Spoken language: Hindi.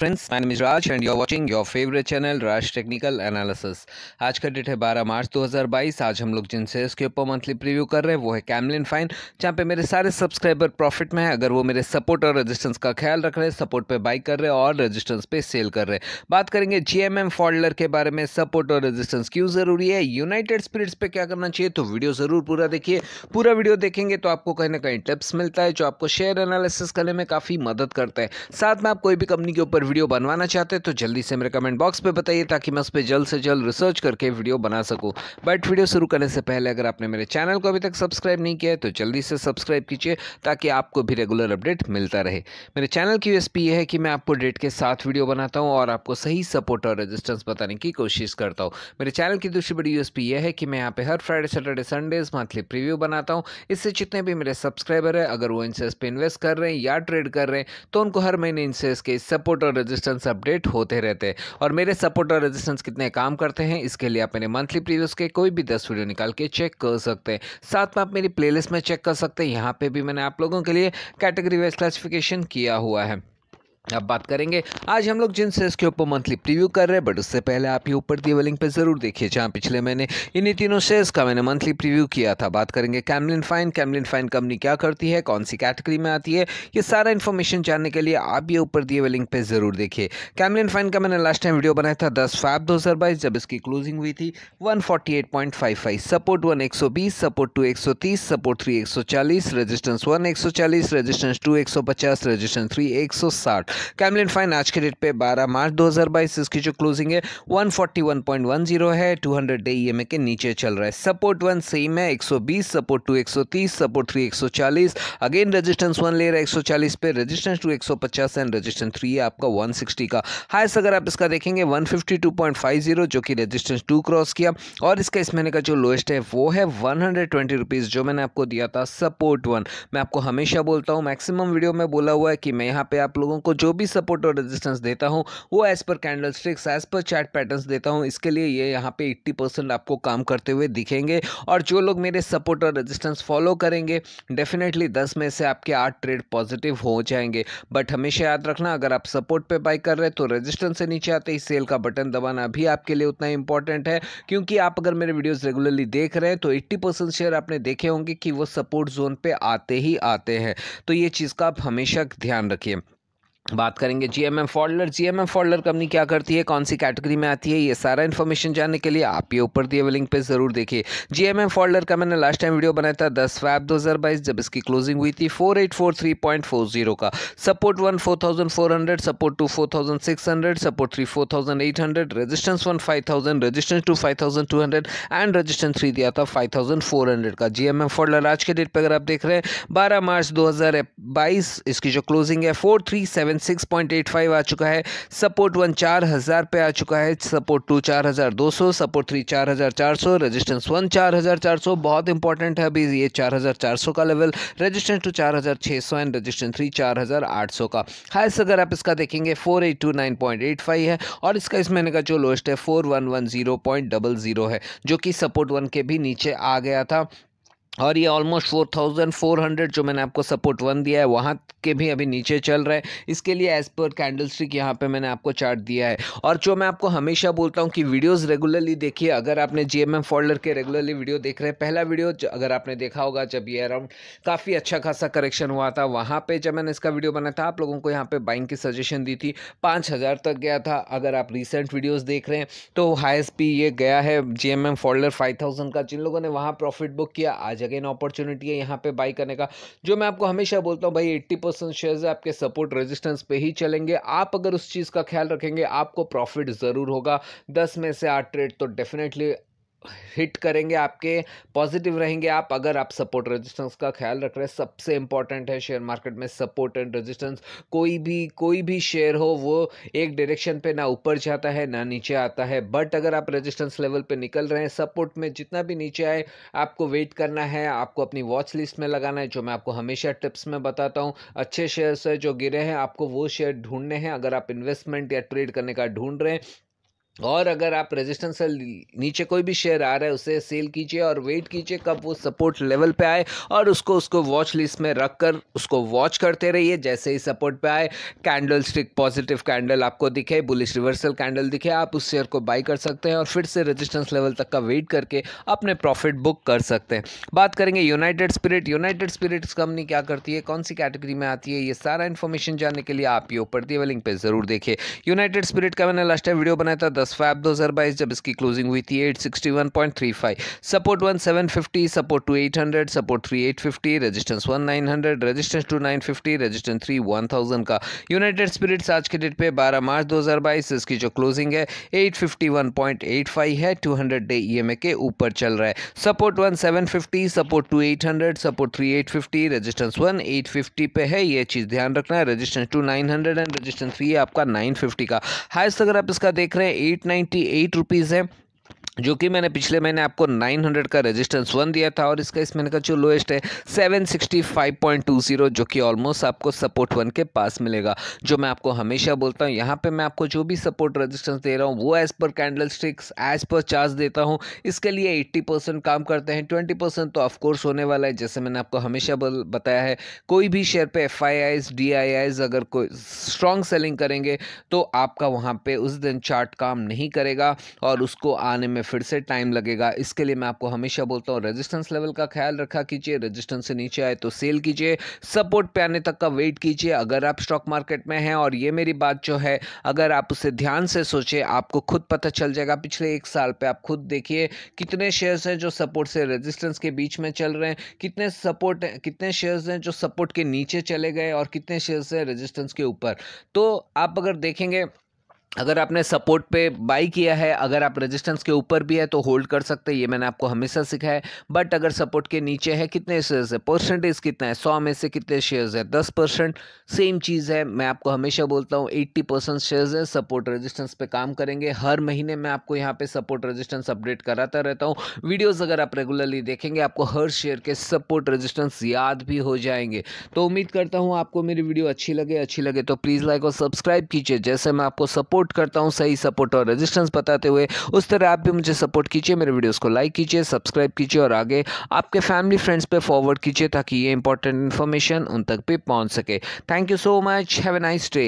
friends my name is Raj and you are watching your favourite channel Raj technical analysis आज का डेट है 12 मार्च 2022 आज हम लोग जिन शेयर्स के ऊपर मंथली प्रीव्यू कर रहे हैं वो है कैमलिन फाइन जहाँ पे मेरे सारे सब्सक्राइबर प्रॉफिट में है अगर वो मेरे सपोर्ट और रेजिस्टेंस का ख्याल रख रहे हैं सपोर्ट पे बाई कर रहे हैं और रजिस्टेंस पे सेल कर रहे हैं बात करेंगे जी एम के बारे में सपोर्ट और रजिस्टेंस क्यों ज़रूरी है यूनाइटेड स्पिरिट्स पर क्या करना चाहिए तो वीडियो ज़रूर पूरा देखिए पूरा वीडियो देखेंगे तो आपको कहीं ना कहीं टिप्स मिलता है जो आपको शेयर एनालिसिस करने में काफ़ी मदद करता है साथ में आप कोई भी कंपनी के ऊपर वीडियो बनवाना चाहते हैं तो जल्दी से मेरे कमेंट बॉक्स पे बताइए ताकि मैं उस पर जल्द से जल्द रिसर्च करके वीडियो बना सकूँ बट वीडियो शुरू करने से पहले अगर आपने मेरे चैनल को अभी तक सब्सक्राइब नहीं किया है तो जल्दी से सब्सक्राइब कीजिए ताकि आपको भी रेगुलर अपडेट मिलता रहे मेरे चैनल की यूएसपी ये है कि मैं आपको डेट के साथ वीडियो बनाता हूँ और आपको सही सपोर्ट और रेजिस्टेंस बताने की कोशिश करता हूँ मेरे चैनल की दूसरी बड़ी यूएसपी ये है कि मैं यहाँ पे हर Friday Saturday Sundays monthly preview बनाता हूँ इससे जितने भी मेरे सब्सक्राइबर हैं अगर वो इनसेस पे इन्वेस्ट कर रहे हैं या ट्रेड कर रहे हैं तो उनको हर महीने इनसेस के सपोर्ट और रेजिस्टेंस अपडेट होते रहते हैं और मेरे सपोर्ट और रेजिस्टेंस कितने काम करते हैं इसके लिए आप मेरे मंथली प्रीवियस के कोई भी दस वीडियो निकाल के चेक कर सकते हैं साथ में आप मेरी प्लेलिस्ट में चेक कर सकते हैं यहाँ पे भी मैंने आप लोगों के लिए कैटेगरी वाइज क्लासिफिकेशन किया हुआ है अब बात करेंगे आज हम लोग जिन शेयर्स के ऊपर मंथली प्रीव्यू कर रहे हैं बट उससे पहले आप ये ऊपर दिए वेलिंग लिंक पे जरूर देखिए जहाँ पिछले मैंने इन्हीं तीनों शेयर्स का मैंने मंथली प्रीव्यू किया था बात करेंगे कैमलिन फाइन कैमलिन फाइन कंपनी क्या करती है कौन सी कैटेगरी में आती है ये सारा इन्फॉर्मेशन जानने के लिए आप ये ऊपर दिए वेलिंग लिंक पर जरूर देखिए कैमलिन फाइन का मैंने लास्ट टाइम वीडियो बनाया था दस फाइव दो जब इसकी क्लोजिंग हुई थी वन सपोर्ट वन एक सपोर्ट टू एक सपोर्ट थ्री एक रेजिस्टेंस वन एक रेजिस्टेंस टू एक रेजिस्टेंस थ्री एक कैमलिन फाइन आज के डेट पे 12 मार्च 2022 इसकी जो क्लोजिंग है 141.10 है 200 डे ईएमए के नीचे चल रहा है सपोर्ट वन सेम है 120 support two 130 support three 140 again resistance one ले रहा है 140 पे resistance two 150 and resistance three है आपका 160 का हाइस अगर आप इसका देखेंगे वन जो कि रजिस्टेंस टू क्रॉस किया और इसका इस महीने का जो लोएस्ट है वो है वन हंड्रेड जो मैंने आपको दिया था सपोर्ट वन मैं आपको हमेशा बोलता हूँ मैक्सिमम वीडियो में बोला हुआ है कि मैं यहाँ पे आप लोगों को जो जो भी सपोर्ट और रेजिस्टेंस देता हूँ वो as per candlesticks as per chart pattern देता हूँ इसके लिए ये यहाँ पे 80 परसेंट आपको काम करते हुए दिखेंगे और जो लोग मेरे सपोर्ट और रेजिस्टेंस फॉलो करेंगे डेफिनेटली दस में से आपके आठ ट्रेड पॉजिटिव हो जाएंगे बट हमेशा याद रखना अगर आप सपोर्ट पर बाई कर रहे तो रजिस्टेंस से नीचे आते ही सेल का बटन दबाना भी आपके लिए उतना इंपॉर्टेंट है क्योंकि आप अगर मेरे वीडियोस रेगुलरली देख रहे हैं तो 80 परसेंट शेयर आपने देखे होंगे कि वो सपोर्ट जोन पे आते ही आते हैं तो ये चीज़ का आप हमेशा ध्यान रखिए बात करेंगे G M M Pfaudler G M M Pfaudler company क्या करती है कौन सी कैटेगरी में आती है ये सारा इन्फॉर्मेशन जानने के लिए आप ये ऊपर दिए हुए लिंक पे जरूर देखिए जी एम एम फॉल्डर का मैंने लास्ट टाइम वीडियो बनाया था दस दो हज़ार बाईस जब इसकी क्लोजिंग हुई थी four four four eight three point zero का support one four four thousand hundred support two four thousand six hundred support three four thousand eight hundred resistance one five thousand resistance two five thousand two hundred and resistance three दिया था फाइव हंड्रेड का जी एम एम फॉल्डर आज के डेट पर अगर आप देख रहे हैं बारह मार्च दो हजार बाईस इसकी जो क्लोजिंग है four three seven trend six point eight five आ चुका है सपोर्ट वन चार हज़ार पे आ चुका है सपोर्ट टू चार हज़ार दो सौ सपोर्ट थ्री चार हज़ार चार सौ रजिस्टेंस वन चार हज़ार चार सौ बहुत इंपॉर्टेंट है अभी ये चार हज़ार चार सौ का लेवल रजिस्टेंस टू चार हज़ार छः सौ एंड रजिस्टेंस थ्री चार हज़ार आठ सौ का हाइस्ट अगर आप इसका देखेंगे four eight two nine point eight five है और इसका इस महीने का जो लोएस्ट है four one one zero point double zero है जो कि सपोर्ट वन के भी नीचे आ गया था और ये almost four thousand four hundred जो मैंने आपको सपोर्ट वन दिया है वहाँ के भी अभी नीचे चल रहे हैं इसके लिए एज़ पर कैंडल स्टिक यहाँ पे मैंने आपको चार्ट दिया है और जो मैं आपको हमेशा बोलता हूँ कि वीडियोस रेगुलरली देखिए अगर आपने जी एम फोल्डर के रेगुलरली वीडियो देख रहे हैं पहला वीडियो अगर आपने देखा होगा जब ये अराउंड काफ़ी अच्छा खासा करेक्शन हुआ था वहाँ पर जब मैंने इसका वीडियो बनाया था आप लोगों को यहाँ पर बाइंग की सजेशन दी थी पाँच तक गया था अगर आप रिसेंट वीडियोज़ देख रहे हैं तो हाइस्ट भी ये गया है जी एम फोल्डर फाइव का जिन लोगों ने वहाँ प्रॉफिट बुक किया आज अगेन अपॉर्चुनिटी है यहाँ पे बाई करने का जो मैं आपको हमेशा बोलता हूँ भाई एट्टी परसेंट शेयर आपके सपोर्ट रेजिस्टेंस पे ही चलेंगे आप अगर उस चीज़ का ख्याल रखेंगे आपको प्रॉफिट ज़रूर होगा दस में से आठ ट्रेड तो डेफिनेटली हिट करेंगे आपके पॉजिटिव रहेंगे आप अगर आप सपोर्ट रेजिस्टेंस का ख्याल रख रहे हैं सबसे इंपॉर्टेंट है शेयर मार्केट में सपोर्ट एंड रेजिस्टेंस कोई भी कोई भी शेयर हो वो एक डायरेक्शन पे ना ऊपर जाता है ना नीचे आता है बट अगर आप रेजिस्टेंस लेवल पे निकल रहे हैं सपोर्ट में जितना भी नीचे आए आपको वेट करना है आपको अपनी वॉच लिस्ट में लगाना है जो मैं आपको हमेशा टिप्स में बताता हूँ अच्छे शेयर्स है जो गिरे हैं आपको वो शेयर ढूंढने हैं अगर आप इन्वेस्टमेंट या ट्रेड करने का ढूंढ रहे हैं और अगर आप रेजिस्टेंस से नीचे कोई भी शेयर आ रहा है उसे सेल कीजिए और वेट कीजिए कब वो सपोर्ट लेवल पे आए और उसको उसको वॉच लिस्ट में रख कर उसको वॉच करते रहिए जैसे ही सपोर्ट पे आए कैंडल स्टिक पॉजिटिव कैंडल आपको दिखे बुलिश रिवर्सल कैंडल दिखे आप उस शेयर को बाई कर सकते हैं और फिर से रजिस्टेंस लेवल तक का वेट करके अपने प्रॉफिट बुक कर सकते हैं बात करेंगे United Spirit United Spirits company क्या करती है कौन सी कैटेगरी में आती है ये सारा इन्फॉर्मेशन जानने के लिए आप ये ऊपर दिए लिंक पर ज़रूर देखिए यूनाइटेड स्पिरिट का मैंने लास्ट टाइम वीडियो बनाया था प्लस फैब 2022 जब इसकी क्लोजिंग हुई थी 861.35 support 1750 support two 2800 support 3850 resistance 1900 resistance 2950 resistance 3 1000 का यूनाइटेड स्पिरिट्स आज के डेट पे 12 मार्च 2022 इसकी जो क्लोजिंग है 851.85 है 200 डे ईएमए के ऊपर चल रहा है support 1750 support two 2800 support 3850 resistance 1850 पे है ये चीज़ ध्यान रखना है resistance resistance 2900 and resistance three आपका 950 का हाइस्ट अगर आप इसका देख रहे हैं एट नाइन्टी एट रुपीज़ है जो कि मैंने पिछले महीने आपको 900 का रेजिस्टेंस वन दिया था और इसका इस महीने का जो लोएस्ट है 765.20 जो कि ऑलमोस्ट आपको सपोर्ट वन के पास मिलेगा जो मैं आपको हमेशा बोलता हूँ यहाँ पे मैं आपको जो भी सपोर्ट रेजिस्टेंस दे रहा हूँ वो as per candlesticks as per chart देता हूँ इसके लिए एट्टी काम करते हैं ट्वेंटी तो ऑफकोर्स होने वाला है जैसे मैंने आपको हमेशा बताया है कोई भी शेयर पर एफ आई अगर कोई स्ट्रॉन्ग सेलिंग करेंगे तो आपका वहाँ पर उस दिन चार्ट काम नहीं करेगा और उसको आने में फिर से टाइम लगेगा इसके लिए मैं आपको हमेशा बोलता हूँ रेजिस्टेंस लेवल का ख्याल रखा कीजिए रेजिस्टेंस से नीचे आए तो सेल कीजिए सपोर्ट पे आने तक का वेट कीजिए अगर आप स्टॉक मार्केट में हैं और ये मेरी बात जो है अगर आप उसे ध्यान से सोचें आपको खुद पता चल जाएगा पिछले एक साल पर आप खुद देखिए कितने शेयर्स हैं जो सपोर्ट से रजिस्टेंस के बीच में चल रहे हैं कितने सपोर्ट कितने शेयर्स हैं जो सपोर्ट के नीचे चले गए और कितने शेयर्स हैं रजिस्टेंस के ऊपर तो आप अगर देखेंगे अगर आपने सपोर्ट पे बाई किया है अगर आप रेजिस्टेंस के ऊपर भी है तो होल्ड कर सकते हैं ये मैंने आपको हमेशा सिखाया है बट अगर सपोर्ट के नीचे है कितने शेयर्स है परसेंटेज कितना है सौ में से कितने शेयर्स है दस परसेंट सेम चीज़ है मैं आपको हमेशा बोलता हूँ एट्टी परसेंट शेयर्स है सपोर्ट रजिस्टेंस पर काम करेंगे हर महीने मैं आपको यहाँ पर सपोर्ट रजिस्टेंस अपडेट कराता रहता हूँ वीडियोज़ अगर आप रेगुलरली देखेंगे आपको हर शेयर के सपोर्ट रजिस्टेंस याद भी हो जाएंगे तो उम्मीद करता हूँ आपको मेरी वीडियो अच्छी लगे अच्छी लगे तो प्लीज़ लाइक और सब्सक्राइब कीजिए जैसे मैं आपको सपोर्ट सपोर्ट करता हूँ सही सपोर्ट और रेजिस्टेंस बताते हुए उस तरह आप भी मुझे सपोर्ट कीजिए मेरे वीडियोज़ को लाइक कीजिए सब्सक्राइब कीजिए और आगे आपके फैमिली फ्रेंड्स पर फॉरवर्ड कीजिए ताकि ये इंपॉर्टेंट इन्फॉर्मेशन उन तक भी पहुँच सके thank you so much have a nice day